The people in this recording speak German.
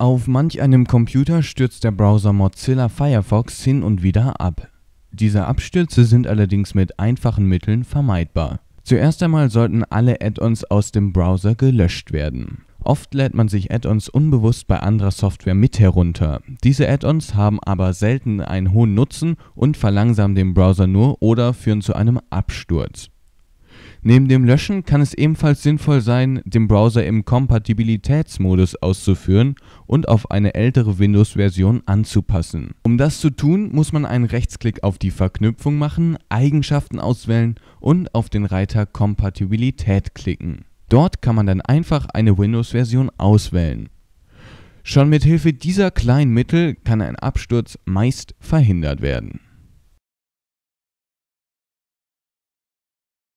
Auf manch einem Computer stürzt der Browser Mozilla Firefox hin und wieder ab. Diese Abstürze sind allerdings mit einfachen Mitteln vermeidbar. Zuerst einmal sollten alle Add-ons aus dem Browser gelöscht werden. Oft lädt man sich Add-ons unbewusst bei anderer Software mit herunter. Diese Add-ons haben aber selten einen hohen Nutzen und verlangsamen den Browser nur oder führen zu einem Absturz. Neben dem Löschen kann es ebenfalls sinnvoll sein, den Browser im Kompatibilitätsmodus auszuführen und auf eine ältere Windows-Version anzupassen. Um das zu tun, muss man einen Rechtsklick auf die Verknüpfung machen, Eigenschaften auswählen und auf den Reiter Kompatibilität klicken. Dort kann man dann einfach eine Windows-Version auswählen. Schon mit Hilfe dieser kleinen Mittel kann ein Absturz meist verhindert werden.